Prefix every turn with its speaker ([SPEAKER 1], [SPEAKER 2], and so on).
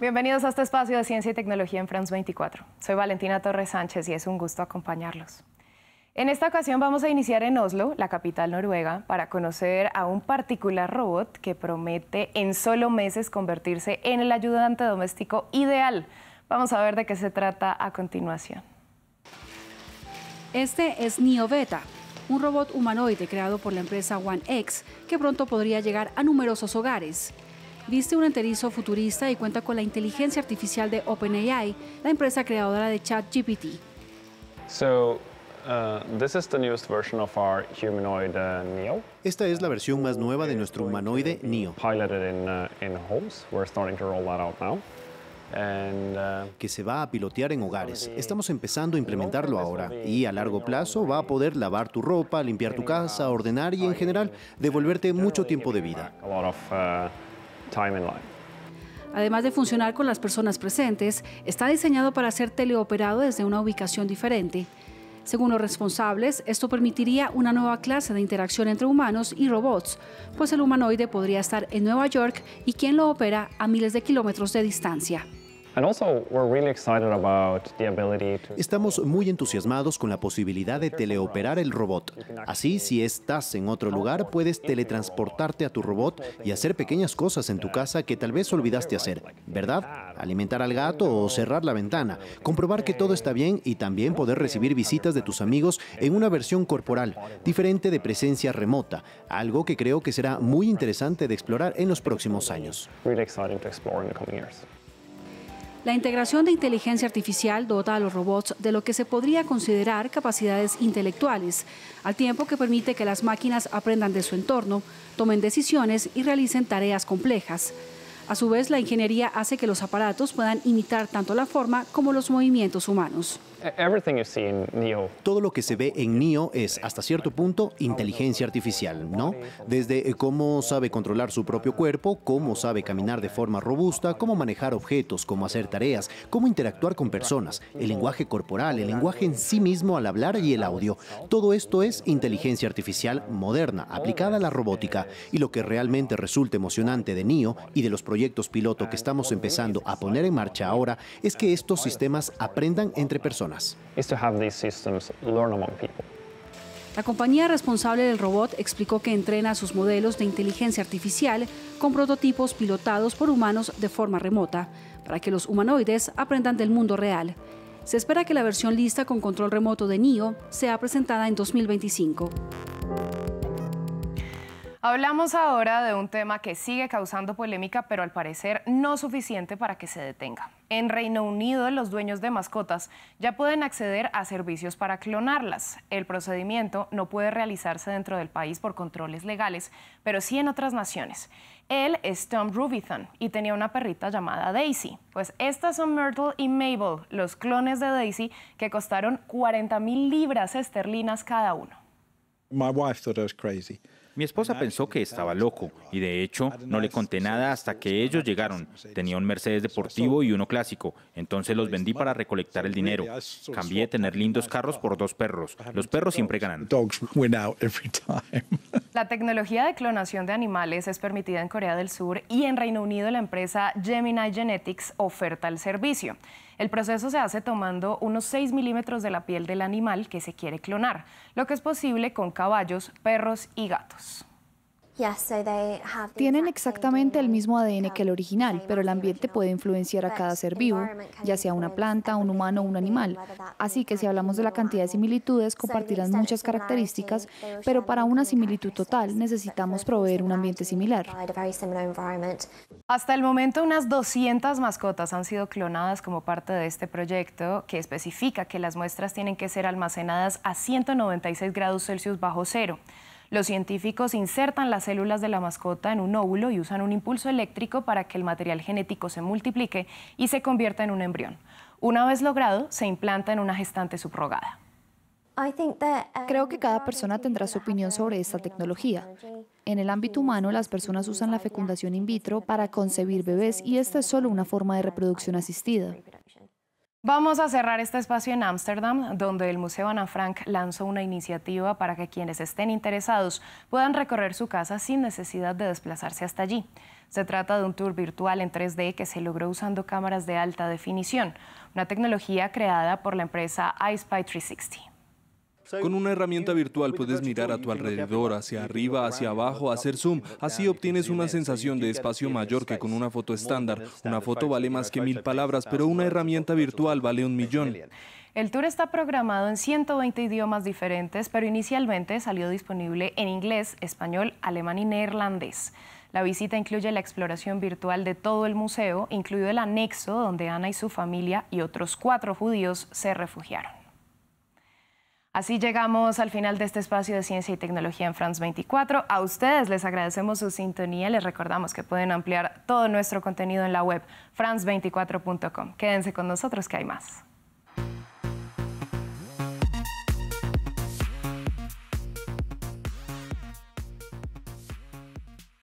[SPEAKER 1] Bienvenidos a este espacio de ciencia y tecnología en France 24. Soy Valentina Torres Sánchez y es un gusto acompañarlos. En esta ocasión vamos a iniciar en Oslo, la capital noruega, para conocer a un particular robot que promete en solo meses convertirse en el ayudante doméstico ideal. Vamos a ver de qué se trata
[SPEAKER 2] a continuación. Este es Beta, un robot humanoide creado por la empresa OneX que pronto podría llegar a numerosos hogares viste un enterizo futurista y cuenta con la inteligencia artificial de OpenAI, la empresa creadora de ChatGPT.
[SPEAKER 3] Uh, uh, Esta es la versión más nueva de nuestro humanoide Neo. que se va a pilotear en hogares. Estamos empezando a implementarlo ahora y a largo plazo va a poder lavar tu ropa, limpiar tu casa, ordenar y en general devolverte mucho tiempo de vida.
[SPEAKER 2] Además de funcionar con las personas presentes, está diseñado para ser teleoperado desde una ubicación diferente. Según los responsables, esto permitiría una nueva clase de interacción entre humanos y robots, pues el humanoide podría estar en Nueva York y quien lo opera a miles de kilómetros de distancia.
[SPEAKER 3] Estamos muy entusiasmados con la posibilidad de teleoperar el robot. Así, si estás en otro lugar, puedes teletransportarte a tu robot y hacer pequeñas cosas en tu uh, casa que tal vez olvidaste hacer, ¿verdad? Alimentar al gato o cerrar la ventana, comprobar que todo está bien y también poder recibir visitas de tus amigos en una versión corporal, diferente de presencia remota, algo que creo que será muy interesante de explorar en los próximos años.
[SPEAKER 2] La integración de inteligencia artificial dota a los robots de lo que se podría considerar capacidades intelectuales, al tiempo que permite que las máquinas aprendan de su entorno, tomen decisiones y realicen tareas complejas. A su vez, la ingeniería hace que los aparatos puedan imitar tanto la forma como los movimientos humanos.
[SPEAKER 3] Todo lo que se ve en NIO es, hasta cierto punto, inteligencia artificial, ¿no? Desde eh, cómo sabe controlar su propio cuerpo, cómo sabe caminar de forma robusta, cómo manejar objetos, cómo hacer tareas, cómo interactuar con personas, el lenguaje corporal, el lenguaje en sí mismo al hablar y el audio. Todo esto es inteligencia artificial moderna, aplicada a la robótica. Y lo que realmente resulta emocionante de NIO y de los proyectos piloto que estamos empezando a poner en marcha ahora es que estos sistemas aprendan entre personas.
[SPEAKER 2] La compañía responsable del robot explicó que entrena sus modelos de inteligencia artificial con prototipos pilotados por humanos de forma remota, para que los humanoides aprendan del mundo real. Se espera que la versión lista con control remoto de NIO sea presentada en 2025.
[SPEAKER 1] Hablamos ahora de un tema que sigue causando polémica, pero al parecer no suficiente para que se detenga. En Reino Unido, los dueños de mascotas ya pueden acceder a servicios para clonarlas. El procedimiento no puede realizarse dentro del país por controles legales, pero sí en otras naciones. Él es Tom Rubython y tenía una perrita llamada Daisy. Pues estas son Myrtle y Mabel, los clones de Daisy, que costaron 40 mil libras esterlinas cada uno.
[SPEAKER 2] My wife thought I was crazy.
[SPEAKER 3] Mi esposa pensó que estaba loco y de hecho no le conté nada hasta que ellos llegaron. Tenía un Mercedes deportivo y uno clásico, entonces los vendí para recolectar el dinero. Cambié tener lindos carros por dos perros. Los perros siempre ganan.
[SPEAKER 1] La tecnología de clonación de animales es permitida en Corea del Sur y en Reino Unido la empresa Gemini Genetics oferta el servicio. El proceso se hace tomando unos 6 milímetros de la piel del animal que se quiere clonar, lo que es posible con caballos, perros y gatos. Tienen exactamente el mismo ADN que el original, pero el ambiente puede influenciar a cada ser vivo, ya sea una planta, un humano o un animal. Así que si hablamos de la cantidad de similitudes, compartirán muchas características, pero para una similitud total necesitamos proveer un ambiente similar. Hasta el momento unas 200 mascotas han sido clonadas como parte de este proyecto que especifica que las muestras tienen que ser almacenadas a 196 grados Celsius bajo cero. Los científicos insertan las células de la mascota en un óvulo y usan un impulso eléctrico para que el material genético se multiplique y se convierta en un embrión. Una vez logrado, se implanta en una gestante subrogada. Um, Creo que cada persona tendrá su opinión sobre esta tecnología. En el ámbito humano, las personas usan la fecundación in vitro para concebir bebés y esta es solo una forma de reproducción asistida. Vamos a cerrar este espacio en Ámsterdam, donde el Museo Ana Frank lanzó una iniciativa para que quienes estén interesados puedan recorrer su casa sin necesidad de desplazarse hasta allí. Se trata de un tour virtual en 3D que se logró usando cámaras de alta definición, una tecnología creada por la empresa iSpy 360.
[SPEAKER 3] Con una herramienta virtual puedes mirar a tu alrededor, hacia arriba, hacia abajo, hacer zoom. Así obtienes una sensación de espacio mayor que con una foto estándar. Una foto vale más que mil palabras, pero una herramienta virtual vale un millón.
[SPEAKER 1] El tour está programado en 120 idiomas diferentes, pero inicialmente salió disponible en inglés, español, alemán y neerlandés. La visita incluye la exploración virtual de todo el museo, incluido el anexo donde Ana y su familia y otros cuatro judíos se refugiaron. Así llegamos al final de este espacio de ciencia y tecnología en France 24. A ustedes les agradecemos su sintonía. Les recordamos que pueden ampliar todo nuestro contenido en la web france24.com. Quédense con nosotros que hay más.